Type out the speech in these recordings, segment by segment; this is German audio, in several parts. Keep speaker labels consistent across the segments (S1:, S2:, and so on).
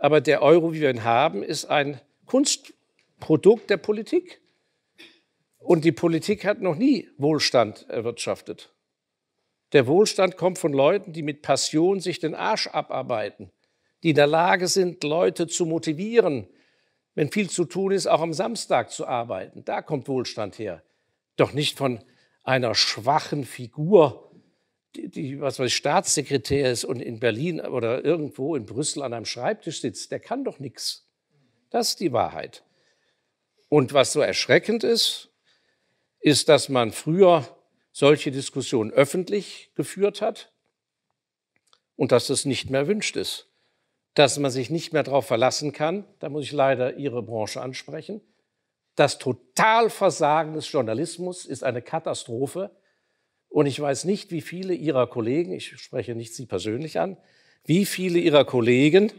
S1: Aber der Euro, wie wir ihn haben, ist ein Kunstprodukt der Politik. Und die Politik hat noch nie Wohlstand erwirtschaftet. Der Wohlstand kommt von Leuten, die mit Passion sich den Arsch abarbeiten, die in der Lage sind, Leute zu motivieren, wenn viel zu tun ist, auch am Samstag zu arbeiten. Da kommt Wohlstand her. Doch nicht von einer schwachen Figur, die, was weiß, ich, Staatssekretär ist und in Berlin oder irgendwo in Brüssel an einem Schreibtisch sitzt, der kann doch nichts. Das ist die Wahrheit. Und was so erschreckend ist, ist, dass man früher solche Diskussionen öffentlich geführt hat und dass das nicht mehr wünscht ist. Dass man sich nicht mehr darauf verlassen kann, da muss ich leider Ihre Branche ansprechen, das Totalversagen des Journalismus ist eine Katastrophe, und ich weiß nicht, wie viele Ihrer Kollegen, ich spreche nicht Sie persönlich an, wie viele Ihrer Kollegen,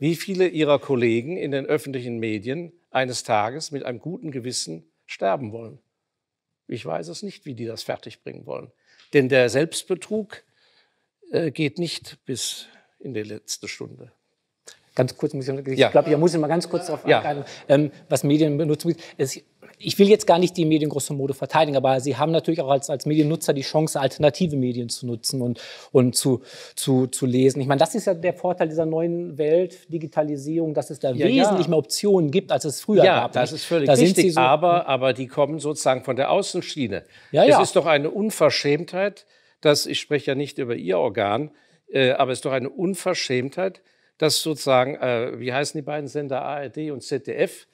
S1: wie viele Ihrer Kollegen in den öffentlichen Medien eines Tages mit einem guten Gewissen sterben wollen. Ich weiß es nicht, wie die das fertigbringen wollen. Denn der Selbstbetrug äh, geht nicht bis in die letzte Stunde
S2: ganz kurz, muss ich, ich ja. glaube, ich muss mal ganz kurz darauf ja. ähm, was Medienbenutzung ist. Ich will jetzt gar nicht die Medien grosso modo verteidigen, aber sie haben natürlich auch als, als Mediennutzer die Chance, alternative Medien zu nutzen und, und zu, zu, zu lesen. Ich meine, das ist ja der Vorteil dieser neuen Welt, Digitalisierung, dass es da ja, wesentlich mehr Optionen gibt, als es früher gab. Ja, das ist völlig da richtig, so, aber,
S1: aber die kommen sozusagen von der Außenschiene. Ja, ja. Es ist doch eine Unverschämtheit, dass, ich spreche ja nicht über Ihr Organ, äh, aber es ist doch eine Unverschämtheit, dass sozusagen, äh, wie heißen die beiden Sender, ARD und ZDF,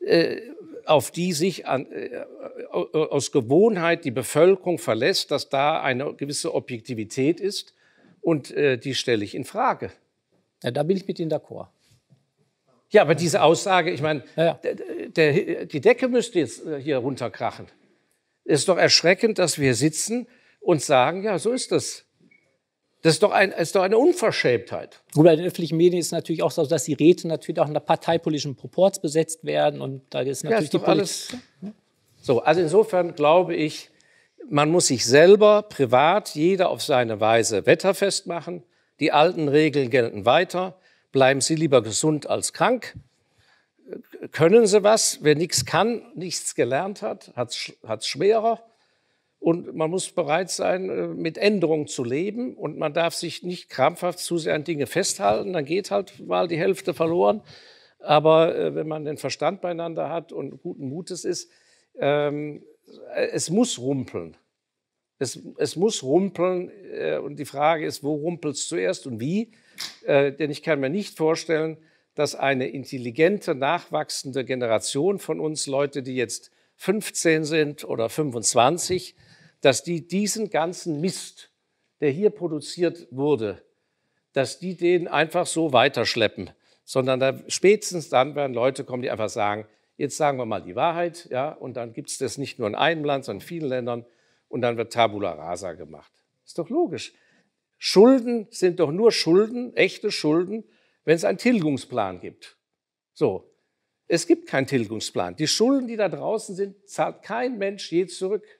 S1: äh, auf die sich an, äh, aus Gewohnheit die Bevölkerung verlässt, dass da eine gewisse Objektivität ist. Und äh, die stelle ich in Frage. Ja, da bin ich mit Ihnen d'accord. Ja, aber diese Aussage, ich meine, ja, ja. die Decke müsste jetzt äh, hier runterkrachen. Es ist doch erschreckend, dass wir sitzen und sagen, ja, so ist das. Das ist doch, ein, ist doch eine Unverschämtheit. Gut, bei den öffentlichen Medien ist es natürlich
S2: auch so, dass die Räte natürlich auch in der parteipolitischen Proports besetzt werden. Und da ist natürlich ja, ist die alles.
S1: So, also insofern glaube ich, man muss sich selber privat, jeder auf seine Weise, wetterfest machen. Die alten Regeln gelten weiter. Bleiben Sie lieber gesund als krank. Können Sie was? Wer nichts kann, nichts gelernt hat, hat es schwerer. Und man muss bereit sein, äh, mit Änderungen zu leben. Und man darf sich nicht krampfhaft zu sehr an Dinge festhalten. Dann geht halt mal die Hälfte verloren. Aber äh, wenn man den Verstand beieinander hat und guten Mutes ist, ähm, äh, es muss rumpeln. Es, es muss rumpeln. Äh, und die Frage ist, wo rumpelt es zuerst und wie? Äh, denn ich kann mir nicht vorstellen, dass eine intelligente, nachwachsende Generation von uns, Leute, die jetzt 15 sind oder 25, dass die diesen ganzen Mist, der hier produziert wurde, dass die den einfach so weiterschleppen, sondern da, spätestens dann werden Leute kommen, die einfach sagen, jetzt sagen wir mal die Wahrheit, ja, und dann gibt es das nicht nur in einem Land, sondern in vielen Ländern, und dann wird Tabula rasa gemacht. Ist doch logisch. Schulden sind doch nur Schulden, echte Schulden, wenn es einen Tilgungsplan gibt. So, es gibt keinen Tilgungsplan. Die Schulden, die da draußen sind, zahlt kein Mensch je zurück.